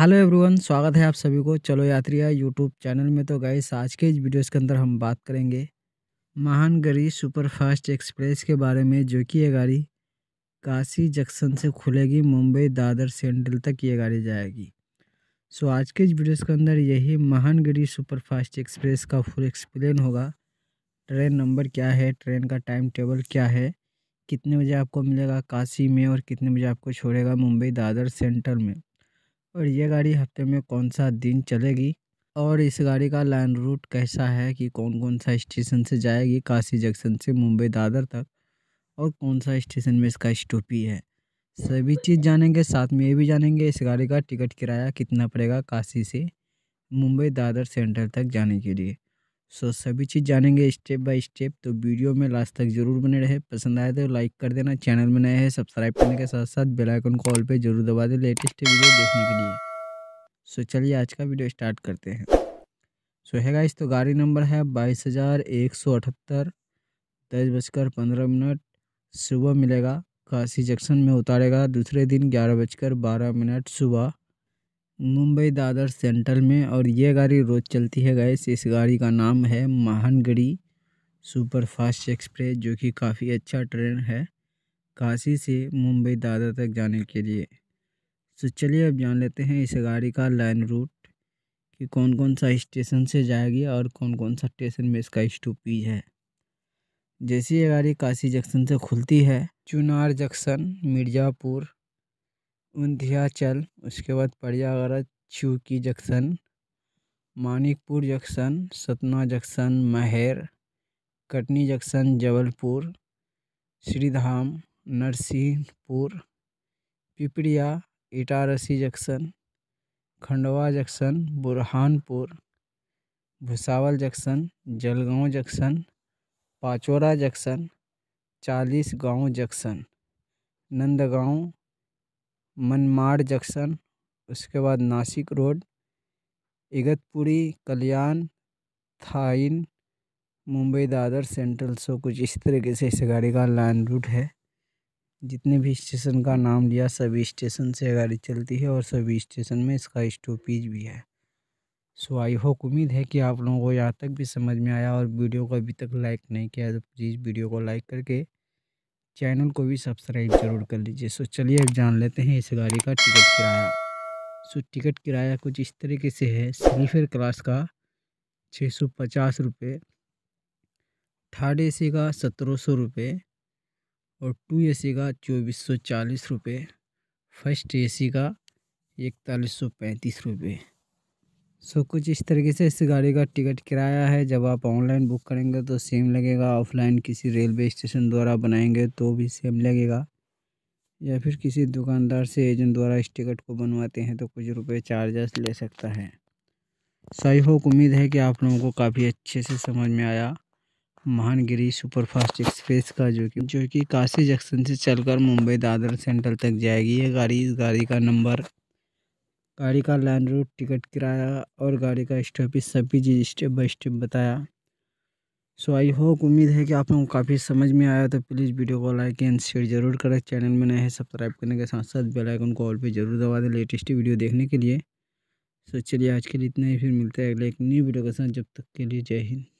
hello everyone स्वागत है आप सभी को चलो यात्रिया यूट्यूब चैनल में तो गाइस आज के इस वीडियोस के अंदर हम बात करेंगे महानगरी सुपरफास्ट एक्सप्रेस के बारे में जो कि ये गाड़ी काशी जंक्शन से खुलेगी मुंबई दादर सेंट्रल तक ये गाड़ी जाएगी सो आज के इस वीडियोस के अंदर यही महानगरी सुपरफास्ट एक्सप्रेस का फुल एक्सप्लेन होगा ट्रेन नंबर क्या है ट्रेन का टाइम टेबल क्या है कितने बजे आपको मिलेगा काशी में और कितने बजे आपको छोड़ेगा मुंबई दादर सेंट्रल में और ये गाड़ी हफ्ते में कौन सा दिन चलेगी और इस गाड़ी का लाइन रूट कैसा है कि कौन कौन सा स्टेशन से जाएगी काशी जंक्शन से मुंबई दादर तक और कौन सा स्टेशन में इसका स्टॉपी है सभी चीज़ जानेंगे साथ में ये भी जानेंगे इस गाड़ी का टिकट किराया कितना पड़ेगा काशी से मुंबई दादर सेंट्रल तक जाने के लिए सो सभी चीज़ जानेंगे स्टेप बाय स्टेप तो वीडियो में लास्ट तक जरूर बने रहे पसंद आए तो लाइक कर देना चैनल में नए हैं सब्सक्राइब करने के साथ साथ बेल आइकन को ऑल पे जरूर दबा दें लेटेस्ट वीडियो देखने के लिए सो चलिए आज का वीडियो स्टार्ट करते हैं सो हैगा है गाइस तो गाड़ी नंबर है बाईस हज़ार एक सौ अठहत्तर दस बजकर पंद्रह मिनट सुबह मिलेगा काशी जंक्शन में उतारेगा दूसरे दिन ग्यारह बजकर बारह मिनट सुबह मुंबई दादर सेंट्रल में और ये गाड़ी रोज़ चलती है गैस इस गाड़ी का नाम है सुपर सुपरफास्ट एक्सप्रेस जो कि काफ़ी अच्छा ट्रेन है काशी से मुंबई दादर तक जाने के लिए तो चलिए अब जान लेते हैं इस गाड़ी का लाइन रूट कि कौन कौन सा स्टेशन से जाएगी और कौन कौन सा स्टेशन में इसका स्टॉपेज है जैसे ये गाड़ी काशी जंक्शन से खुलती है चुनार जंक्शन मिर्ज़ापुर विंध्याचल उसके बाद Prayagraj Chheoki junction Manikpur junction Satna junction Maihar Katni junction Jabalpur Shridham Narsinghpur Pipariya Itarsi junction Khandwa junction Burhanpur Bhusawal junction Jalgaon junction Pachora junction Chalisgaon junction Nandgaon Manmad junction उसके बाद Nashik road Igatpuri Kalyan Thane Mumbai Dadar central so कुछ इस तरीके से इस गाड़ी का लाइन रूट है जितने भी स्टेशन का नाम लिया सभी स्टेशन से गाड़ी चलती है और सभी स्टेशन में इसका स्टॉपेज भी है सो आई होप उम्मीद है कि आप लोगों को यहाँ तक भी समझ में आया और वीडियो को अभी तक लाइक नहीं किया तो प्लीज़ वीडियो को लाइक करके चैनल को भी सब्सक्राइब जरूर कर लीजिए सो चलिए अब जान लेते हैं इस गाड़ी का टिकट किराया सो टिकट किराया कुछ इस तरीके से है स्लीपर क्लास का छः सौ पचास रुपये थर्ड ए सी का सत्रह सौ रुपये और टू ए सी का चौबीस सौ चालीस रुपये फर्स्ट ए सी का इकतालीस सौ पैंतीस रुपये सो so, कुछ इस तरीके से इस गाड़ी का टिकट किराया है जब आप ऑनलाइन बुक करेंगे तो सेम लगेगा ऑफलाइन किसी रेलवे स्टेशन द्वारा बनाएंगे तो भी सेम लगेगा या फिर किसी दुकानदार से एजेंट द्वारा इस टिकट को बनवाते हैं तो कुछ रुपए चार्जेस ले सकता है सो आई होप उम्मीद है कि आप लोगों को काफ़ी अच्छे से समझ में आया महानगिरी सुपरफास्ट एक्सप्रेस का जो कि जो कि काशी जंक्शन से चलकर मुंबई दादर सेंट्रल तक जाएगी ये गाड़ी इस गाड़ी का नंबर गाड़ी का लाइन रूट टिकट किराया और गाड़ी का स्टॉपेज सभी चीज़ स्टेप बाय स्टेप बताया सो आई होप उम्मीद है कि आप लोगों को काफ़ी समझ में आया तो प्लीज़ वीडियो को लाइक एंड शेयर जरूर करें चैनल में नए हैं सब्सक्राइब करने के साथ साथ बेल आइकन को ऑल पे जरूर दबा दें लेटेस्ट वीडियो देखने के लिए सो चलिए आज के लिए इतना ही फिर मिलते हैं अगले एक न्यू वीडियो के साथ जब तक के लिए जय हिंद